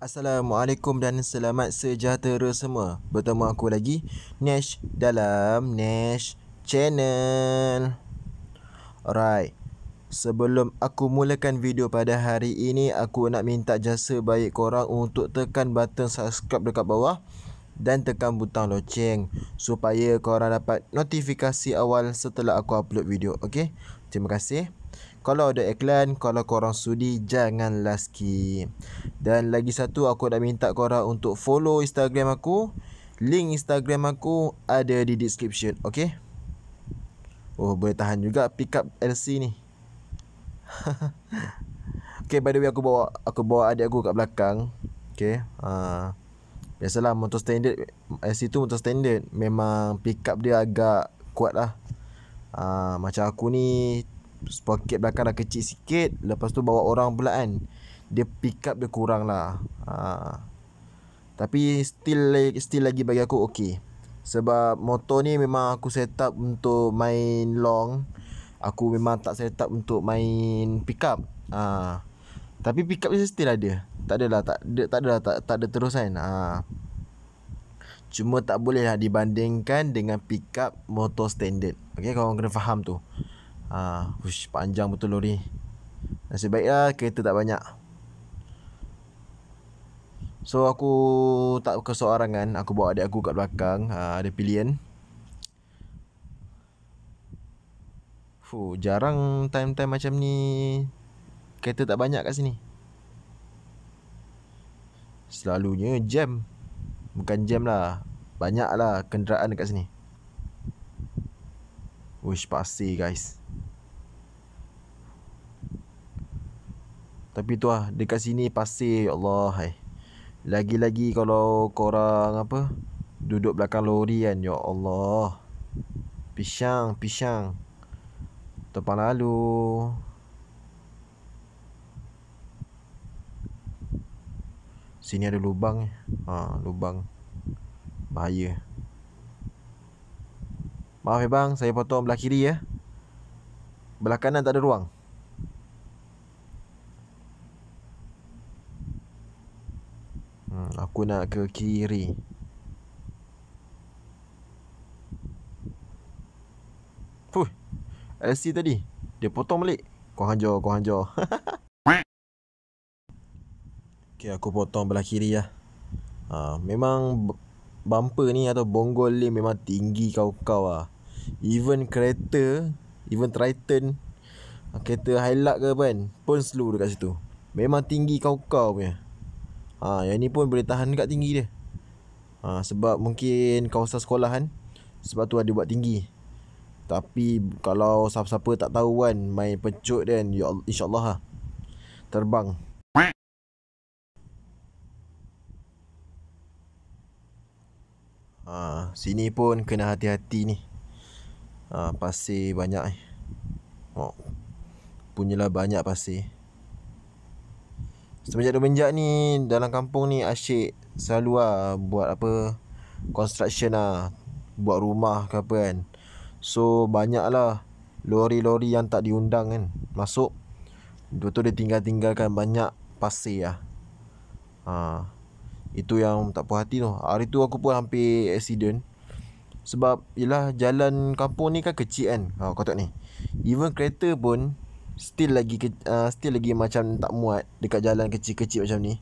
Assalamualaikum dan selamat sejahtera semua Bertemu aku lagi Nash dalam Nash Channel Alright Sebelum aku mulakan video pada hari ini Aku nak minta jasa baik korang untuk tekan button subscribe dekat bawah Dan tekan butang loceng Supaya korang dapat notifikasi awal setelah aku upload video Okay Terima kasih kalau ada iklan, kalau korang sudi, jangan laski. Dan lagi satu, aku nak minta korang untuk follow Instagram aku. Link Instagram aku ada di description, okay? Oh, boleh tahan juga pick up LC ni. okay, by the way, aku bawa aku bawa adik aku kat belakang. Okay. Uh, ha. biasalah, motor standard. LC tu motor standard. Memang pick up dia agak kuat lah. Uh, macam aku ni Pocket belakang dah kecil sikit Lepas tu bawa orang pula kan Dia pick up dia kurang lah ha. Tapi still still lagi bagi aku okey Sebab motor ni memang aku set up untuk main long Aku memang tak set up untuk main pick up ha. Tapi pick up ni still ada Tak ada lah, tak ada, tak tak, tak ada terus kan ha. Cuma tak boleh lah dibandingkan dengan pick up motor standard Okay korang kena faham tu Ah, uh, panjang betul lori. Nasib baiklah kereta tak banyak. So aku tak ke seorang kan. aku bawa adik aku kat belakang, uh, ada pilihan. Fuh, jarang time-time macam ni kereta tak banyak kat sini. Selalunya jam. Bukan jam lah. Banyak lah kenderaan dekat sini. Wish pasti guys. Tapi tu lah Dekat sini pasti Ya Allah Lagi-lagi kalau korang apa Duduk belakang lori kan Ya Allah Pisang Pisang Tepang lalu Sini ada lubang ha, Lubang Bahaya Maaf ya bang Saya potong belah kiri ya Belah kanan tak ada ruang aku nak ke kiri Fuh LC tadi Dia potong balik Kau hanjar, kau hanjar Okay, aku potong belah kiri lah ha, Memang Bumper ni atau bonggol lane memang tinggi kau-kau lah Even kereta Even Triton Kereta Hilux ke apa kan Pun slow dekat situ Memang tinggi kau-kau punya Ha, yang ni pun boleh tahan dekat tinggi dia. Ha, sebab mungkin kawasan sekolah kan. Sebab tu ada buat tinggi. Tapi kalau siapa-siapa tak tahu kan main pecut dan, Ya, InsyaAllah lah. Terbang. Ha, sini pun kena hati-hati ni. Ha, pasir banyak eh. Oh. Punyalah banyak pasir. Semenjak dua menjak ni Dalam kampung ni asyik Selalu lah buat apa Construction lah Buat rumah ke apa kan So banyak lah Lori-lori yang tak diundang kan Masuk betul tu dia tinggal-tinggalkan banyak pasir lah ha, Itu yang tak puas hati tu Hari tu aku pun hampir accident Sebab yelah jalan kampung ni kan kecil kan ha, Kau tengok ni Even kereta pun still lagi ke, uh, still lagi macam tak muat dekat jalan kecil-kecil macam ni.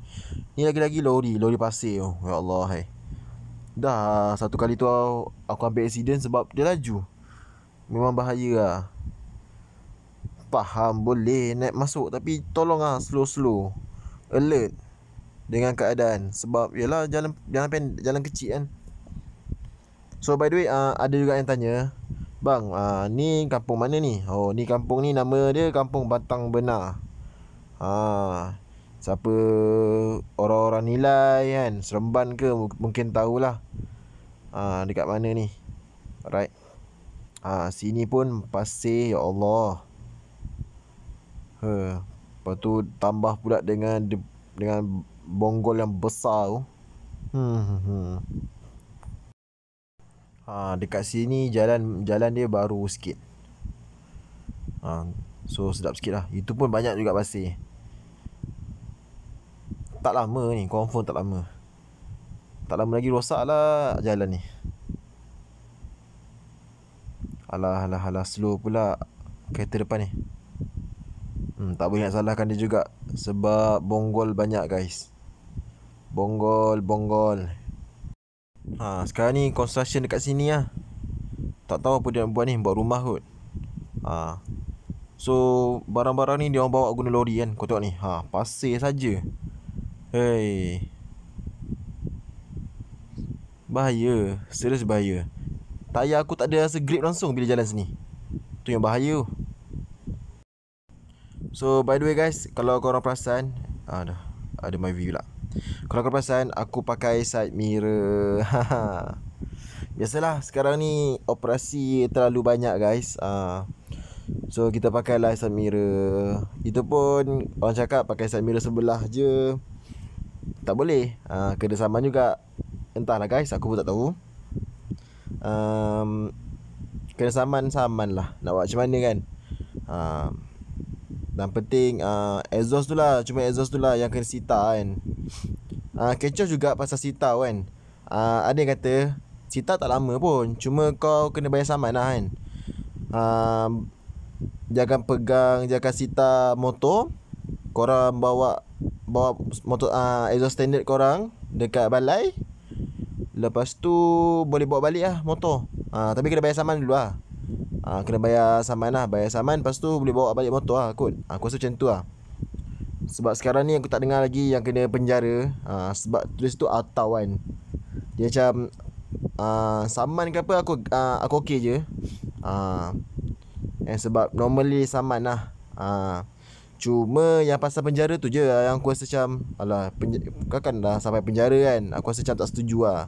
Ni lagi-lagi lori, lori pasir. Oh, ya Allah hai. Dah satu kali tu aku aku ambil accident sebab dia laju. Memang bahaya lah. Faham boleh naik masuk tapi tolong ah slow-slow. Alert dengan keadaan sebab yalah jalan jalan pen, jalan kecil kan. So by the way uh, ada juga yang tanya Bang, uh, ni kampung mana ni? Oh, ni kampung ni nama dia Kampung Batang Benar. Ha. Siapa orang-orang nilai kan, Seremban ke mungkin tahulah. Ha, dekat mana ni? Alright. Ha, sini pun pasti ya Allah. Ha. Lepas tu tambah pula dengan dengan bonggol yang besar tu. Hmm. hmm. hmm ha, Dekat sini jalan jalan dia baru sikit ha, So sedap sikit lah Itu pun banyak juga pasti. Tak lama ni Confirm tak lama Tak lama lagi rosak lah jalan ni Alah alah alah slow pula Kereta depan ni hmm, Tak boleh nak salahkan dia juga Sebab bonggol banyak guys Bonggol bonggol Bonggol Ha, sekarang ni construction dekat sini lah Tak tahu apa dia nak buat ni Buat rumah kot ha. So barang-barang ni dia orang bawa guna lori kan Kau tengok ni ha, Pasir saja. Hey Bahaya Serius bahaya Tayar aku tak ada rasa grip langsung bila jalan sini Tu yang bahaya So by the way guys Kalau korang perasan Ada, ah, ada my view lah kalau kau perasan aku pakai side mirror Biasalah sekarang ni operasi terlalu banyak guys uh, So kita pakai lah side mirror Itu pun orang cakap pakai side mirror sebelah je Tak boleh uh, Kena saman juga Entahlah guys aku pun tak tahu um, Kena saman-saman lah Nak buat macam mana kan Haa dan penting uh, exhaust tu lah Cuma exhaust tu lah yang kena sita kan uh, ah, Kecoh juga pasal sita kan uh, Ada yang kata Sita tak lama pun Cuma kau kena bayar saman lah kan uh, Jangan pegang Jangan sita motor Korang bawa Bawa motor uh, exhaust standard korang Dekat balai Lepas tu boleh bawa balik lah motor uh, Tapi kena bayar saman dulu lah ha, Kena bayar saman lah Bayar saman Lepas tu boleh bawa balik motor lah kot ha, Aku rasa macam tu lah Sebab sekarang ni aku tak dengar lagi Yang kena penjara ha, Sebab tulis tu atau kan Dia macam ha, Saman ke apa Aku ha, aku okay je ha, And sebab normally saman lah ha, Cuma yang pasal penjara tu je lah Yang aku rasa macam Alah kau Kan dah sampai penjara kan Aku rasa macam tak setuju lah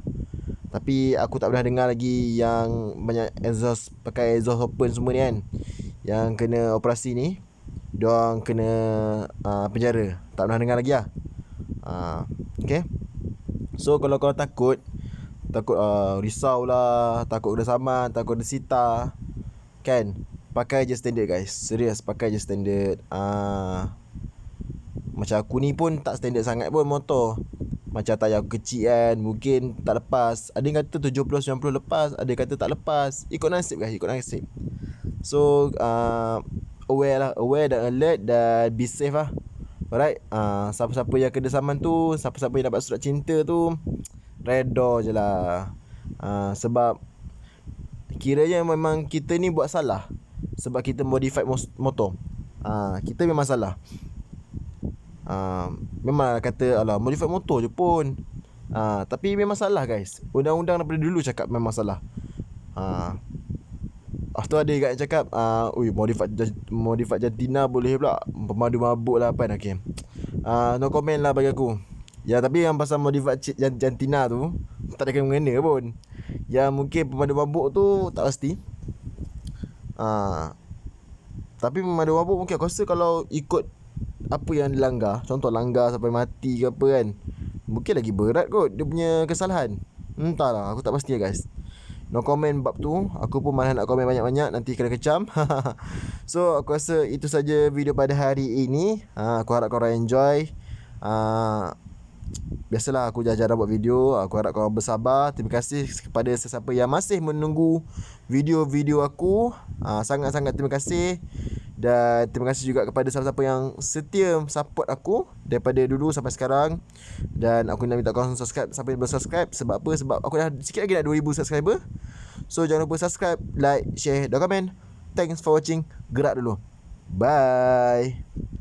tapi aku tak pernah dengar lagi yang banyak exhaust pakai exhaust open semua ni kan. Yang kena operasi ni Diorang kena uh, penjara Tak pernah dengar lagi lah uh, ah, Okay So kalau kau takut Takut uh, risau lah Takut kena saman Takut kena sita Kan Pakai je standard guys Serius pakai je standard uh, Macam aku ni pun tak standard sangat pun motor macam tayar aku kecil kan Mungkin tak lepas Ada yang kata 70-90 lepas Ada yang kata tak lepas Ikut nasib guys lah, Ikut nasib So uh, Aware lah Aware dan alert Dan be safe lah Alright uh, Siapa-siapa yang kena saman tu Siapa-siapa yang dapat surat cinta tu Redo je lah uh, Sebab Kiranya memang kita ni buat salah Sebab kita modify motor uh, Kita memang salah uh, Memang lah kata Alah modified motor je pun uh, Tapi memang salah guys Undang-undang daripada dulu cakap memang salah uh, ah, Lepas ada yang cakap uh, Ui modified, modified jantina boleh pula Pemadu mabuk lah apa okay. uh, No comment lah bagi aku Ya tapi yang pasal modified jant- jantina tu Tak ada kena-mengena pun Ya mungkin pemadu mabuk tu tak pasti Haa tapi pemadu mabuk mungkin aku rasa kalau ikut apa yang dilanggar Contoh langgar sampai mati ke apa kan Mungkin lagi berat kot dia punya kesalahan Entahlah aku tak pasti ya guys No comment bab tu Aku pun malah nak komen banyak-banyak Nanti kena kecam So aku rasa itu saja video pada hari ini ha, Aku harap korang enjoy ha, Biasalah aku jarang-jarang buat video Aku harap korang bersabar Terima kasih kepada sesiapa yang masih menunggu Video-video aku ha, Sangat-sangat ha, terima kasih Terima kasih dan terima kasih juga kepada siapa-siapa yang setia support aku daripada dulu sampai sekarang. Dan aku nak minta korang subscribe sampai belum subscribe. Sebab apa? Sebab aku dah sikit lagi nak 2000 subscriber. So jangan lupa subscribe, like, share dan komen. Thanks for watching. Gerak dulu. Bye.